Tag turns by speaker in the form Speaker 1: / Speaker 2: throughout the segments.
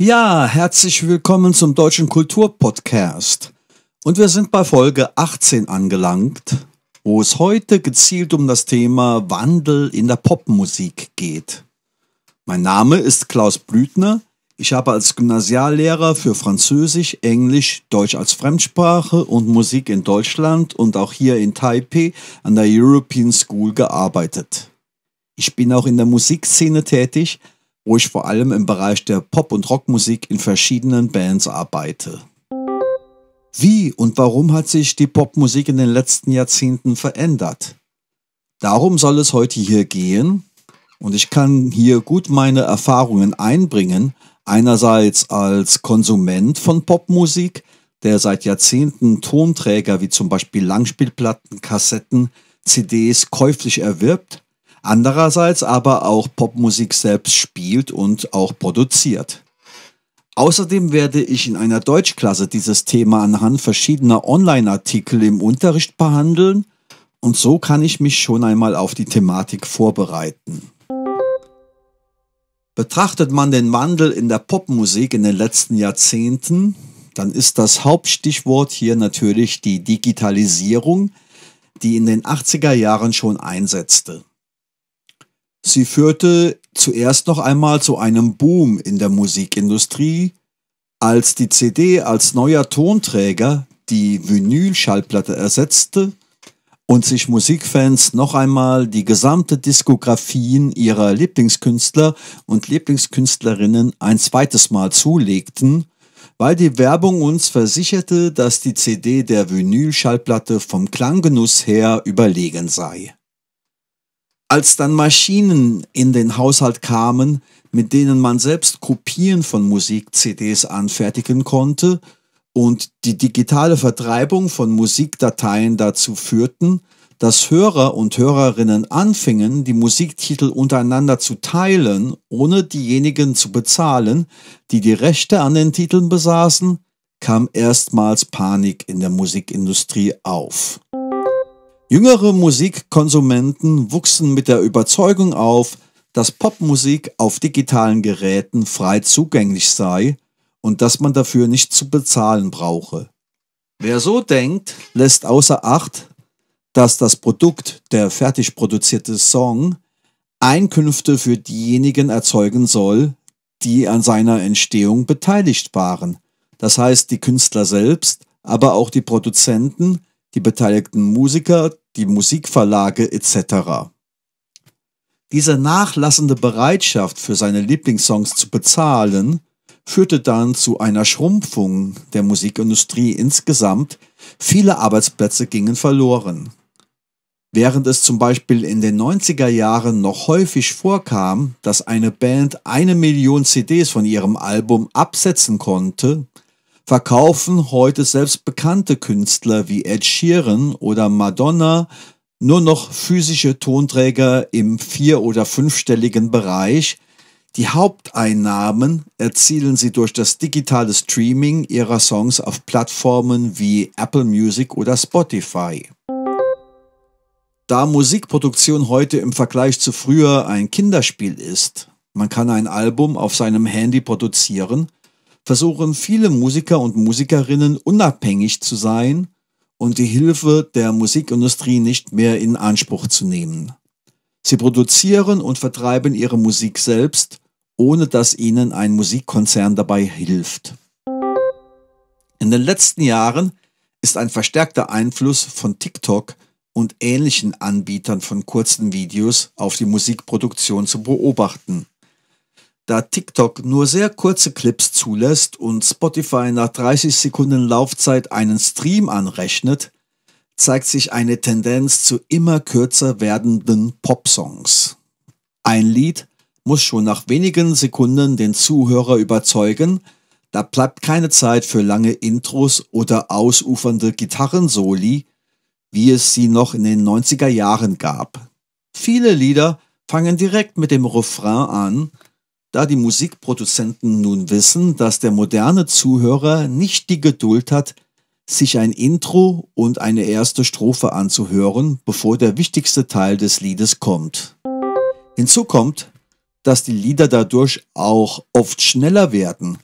Speaker 1: Ja, herzlich willkommen zum Deutschen Kulturpodcast. Und wir sind bei Folge 18 angelangt, wo es heute gezielt um das Thema Wandel in der Popmusik geht. Mein Name ist Klaus Blüthner. Ich habe als Gymnasiallehrer für Französisch, Englisch, Deutsch als Fremdsprache und Musik in Deutschland und auch hier in Taipei an der European School gearbeitet. Ich bin auch in der Musikszene tätig, wo ich vor allem im Bereich der Pop- und Rockmusik in verschiedenen Bands arbeite. Wie und warum hat sich die Popmusik in den letzten Jahrzehnten verändert? Darum soll es heute hier gehen und ich kann hier gut meine Erfahrungen einbringen, einerseits als Konsument von Popmusik, der seit Jahrzehnten Tonträger wie zum Beispiel Langspielplatten, Kassetten, CDs käuflich erwirbt andererseits aber auch Popmusik selbst spielt und auch produziert. Außerdem werde ich in einer Deutschklasse dieses Thema anhand verschiedener Online-Artikel im Unterricht behandeln und so kann ich mich schon einmal auf die Thematik vorbereiten. Betrachtet man den Wandel in der Popmusik in den letzten Jahrzehnten, dann ist das Hauptstichwort hier natürlich die Digitalisierung, die in den 80er Jahren schon einsetzte. Sie führte zuerst noch einmal zu einem Boom in der Musikindustrie, als die CD als neuer Tonträger die Vinyl-Schallplatte ersetzte und sich Musikfans noch einmal die gesamte Diskografien ihrer Lieblingskünstler und Lieblingskünstlerinnen ein zweites Mal zulegten, weil die Werbung uns versicherte, dass die CD der Vinyl-Schallplatte vom Klanggenuss her überlegen sei. Als dann Maschinen in den Haushalt kamen, mit denen man selbst Kopien von Musik-CDs anfertigen konnte und die digitale Vertreibung von Musikdateien dazu führten, dass Hörer und Hörerinnen anfingen, die Musiktitel untereinander zu teilen, ohne diejenigen zu bezahlen, die die Rechte an den Titeln besaßen, kam erstmals Panik in der Musikindustrie auf. Jüngere Musikkonsumenten wuchsen mit der Überzeugung auf, dass Popmusik auf digitalen Geräten frei zugänglich sei und dass man dafür nicht zu bezahlen brauche. Wer so denkt, lässt außer Acht, dass das Produkt, der fertig produzierte Song, Einkünfte für diejenigen erzeugen soll, die an seiner Entstehung beteiligt waren. Das heißt die Künstler selbst, aber auch die Produzenten die beteiligten Musiker, die Musikverlage etc. Diese nachlassende Bereitschaft für seine Lieblingssongs zu bezahlen, führte dann zu einer Schrumpfung der Musikindustrie insgesamt. Viele Arbeitsplätze gingen verloren. Während es zum Beispiel in den 90er Jahren noch häufig vorkam, dass eine Band eine Million CDs von ihrem Album absetzen konnte, verkaufen heute selbst bekannte Künstler wie Ed Sheeran oder Madonna nur noch physische Tonträger im vier- oder fünfstelligen Bereich. Die Haupteinnahmen erzielen sie durch das digitale Streaming ihrer Songs auf Plattformen wie Apple Music oder Spotify. Da Musikproduktion heute im Vergleich zu früher ein Kinderspiel ist, man kann ein Album auf seinem Handy produzieren, versuchen viele Musiker und Musikerinnen unabhängig zu sein und die Hilfe der Musikindustrie nicht mehr in Anspruch zu nehmen. Sie produzieren und vertreiben ihre Musik selbst, ohne dass ihnen ein Musikkonzern dabei hilft. In den letzten Jahren ist ein verstärkter Einfluss von TikTok und ähnlichen Anbietern von kurzen Videos auf die Musikproduktion zu beobachten da TikTok nur sehr kurze Clips zulässt und Spotify nach 30 Sekunden Laufzeit einen Stream anrechnet, zeigt sich eine Tendenz zu immer kürzer werdenden Popsongs. Ein Lied muss schon nach wenigen Sekunden den Zuhörer überzeugen, da bleibt keine Zeit für lange Intros oder ausufernde Gitarrensoli, wie es sie noch in den 90er Jahren gab. Viele Lieder fangen direkt mit dem Refrain an, da die Musikproduzenten nun wissen, dass der moderne Zuhörer nicht die Geduld hat, sich ein Intro und eine erste Strophe anzuhören, bevor der wichtigste Teil des Liedes kommt. Hinzu kommt, dass die Lieder dadurch auch oft schneller werden.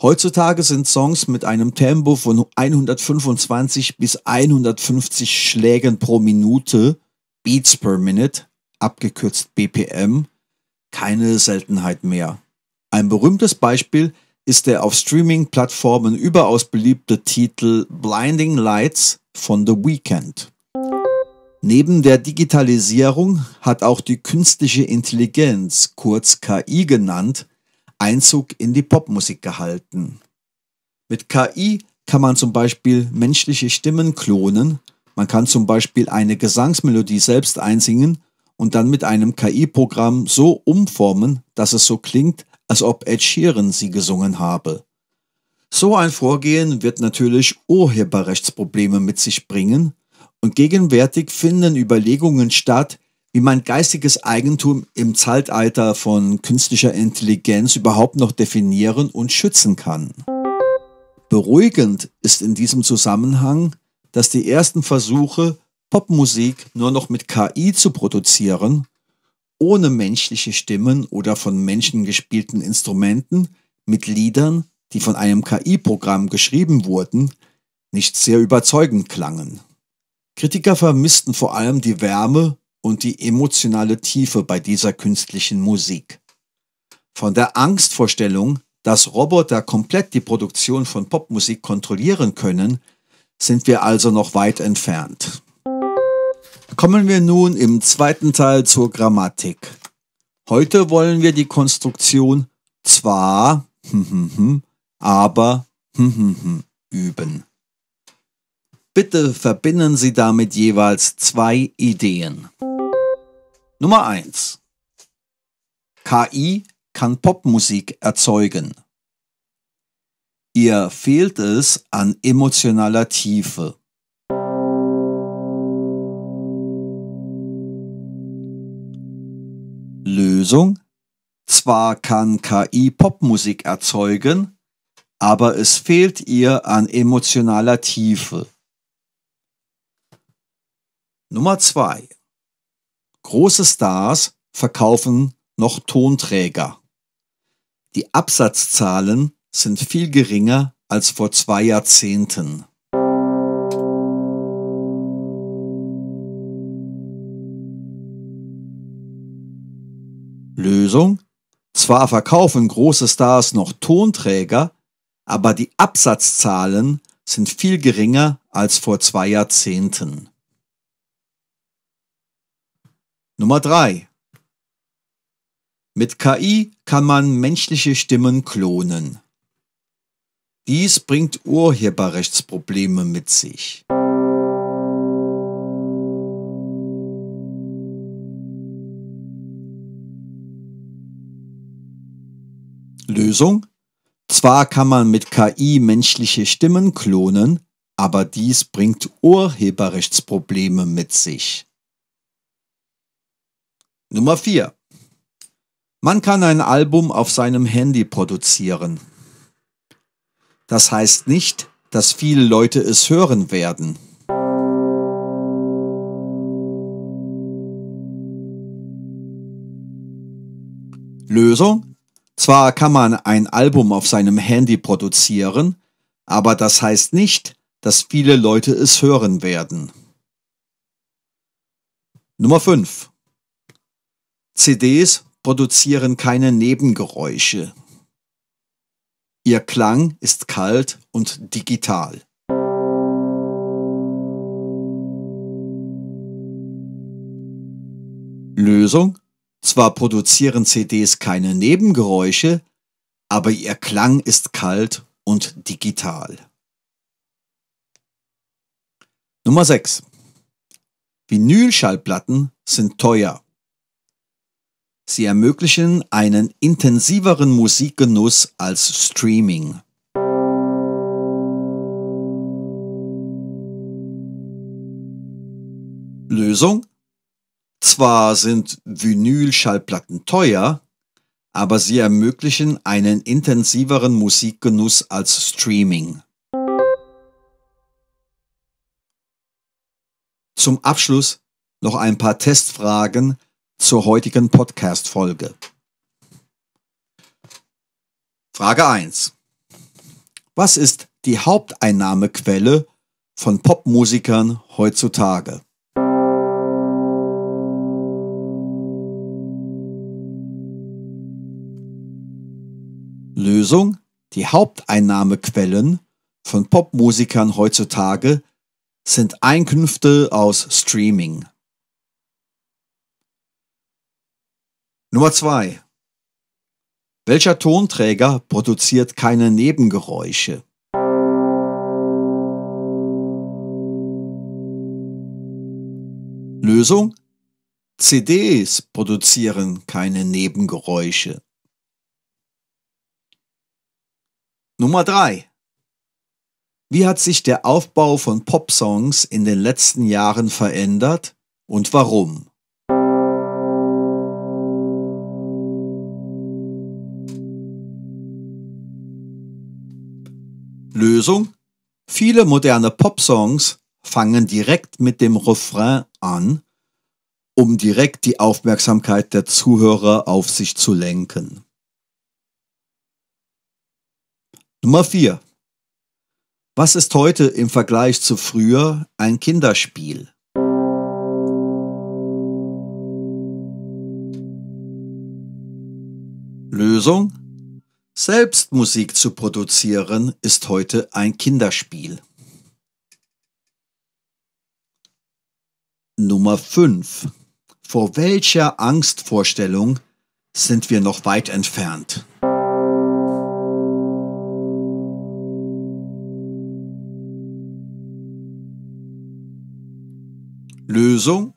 Speaker 1: Heutzutage sind Songs mit einem Tempo von 125 bis 150 Schlägen pro Minute, Beats per Minute, abgekürzt BPM, keine Seltenheit mehr. Ein berühmtes Beispiel ist der auf Streaming-Plattformen überaus beliebte Titel Blinding Lights von The Weeknd. Neben der Digitalisierung hat auch die künstliche Intelligenz, kurz KI genannt, Einzug in die Popmusik gehalten. Mit KI kann man zum Beispiel menschliche Stimmen klonen, man kann zum Beispiel eine Gesangsmelodie selbst einsingen und dann mit einem KI-Programm so umformen, dass es so klingt, als ob Ed Sheeran sie gesungen habe. So ein Vorgehen wird natürlich Urheberrechtsprobleme mit sich bringen und gegenwärtig finden Überlegungen statt, wie man geistiges Eigentum im Zeitalter von künstlicher Intelligenz überhaupt noch definieren und schützen kann. Beruhigend ist in diesem Zusammenhang, dass die ersten Versuche Popmusik nur noch mit KI zu produzieren, ohne menschliche Stimmen oder von Menschen gespielten Instrumenten, mit Liedern, die von einem KI-Programm geschrieben wurden, nicht sehr überzeugend klangen. Kritiker vermissten vor allem die Wärme und die emotionale Tiefe bei dieser künstlichen Musik. Von der Angstvorstellung, dass Roboter komplett die Produktion von Popmusik kontrollieren können, sind wir also noch weit entfernt. Kommen wir nun im zweiten Teil zur Grammatik. Heute wollen wir die Konstruktion zwar, hm, hm, hm, aber üben. Bitte verbinden Sie damit jeweils zwei Ideen. Nummer 1. KI kann Popmusik erzeugen. Ihr fehlt es an emotionaler Tiefe. Lösung. Zwar kann KI Popmusik erzeugen, aber es fehlt ihr an emotionaler Tiefe. Nummer zwei: Große Stars verkaufen noch Tonträger. Die Absatzzahlen sind viel geringer als vor zwei Jahrzehnten. Lösung? Zwar verkaufen große Stars noch Tonträger, aber die Absatzzahlen sind viel geringer als vor zwei Jahrzehnten. Nummer 3. Mit KI kann man menschliche Stimmen klonen. Dies bringt Urheberrechtsprobleme mit sich. Lösung. Zwar kann man mit KI menschliche Stimmen klonen, aber dies bringt Urheberrechtsprobleme mit sich. Nummer 4. Man kann ein Album auf seinem Handy produzieren. Das heißt nicht, dass viele Leute es hören werden. Lösung? Zwar kann man ein Album auf seinem Handy produzieren, aber das heißt nicht, dass viele Leute es hören werden. Nummer 5. CDs produzieren keine Nebengeräusche. Ihr Klang ist kalt und digital. Lösung? Zwar produzieren CDs keine Nebengeräusche, aber ihr Klang ist kalt und digital. Nummer 6. Vinylschallplatten sind teuer. Sie ermöglichen einen intensiveren Musikgenuss als Streaming. Lösung? Zwar sind Vinyl-Schallplatten teuer, aber sie ermöglichen einen intensiveren Musikgenuss als Streaming. Zum Abschluss noch ein paar Testfragen zur heutigen Podcast-Folge. Frage 1. Was ist die Haupteinnahmequelle von Popmusikern heutzutage? Lösung die Haupteinnahmequellen von Popmusikern heutzutage sind Einkünfte aus Streaming. Nummer 2. Welcher Tonträger produziert keine Nebengeräusche? Lösung? CDs produzieren keine Nebengeräusche. Nummer 3. Wie hat sich der Aufbau von Popsongs in den letzten Jahren verändert und warum? Lösung? Viele moderne Popsongs fangen direkt mit dem Refrain an, um direkt die Aufmerksamkeit der Zuhörer auf sich zu lenken. Nummer 4. Was ist heute im Vergleich zu früher ein Kinderspiel? Lösung? Selbst Musik zu produzieren ist heute ein Kinderspiel. Nummer 5. Vor welcher Angstvorstellung sind wir noch weit entfernt? Lösung,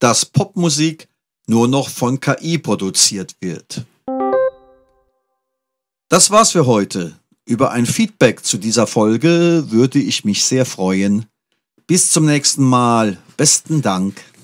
Speaker 1: dass Popmusik nur noch von KI produziert wird. Das war's für heute. Über ein Feedback zu dieser Folge würde ich mich sehr freuen. Bis zum nächsten Mal. Besten Dank.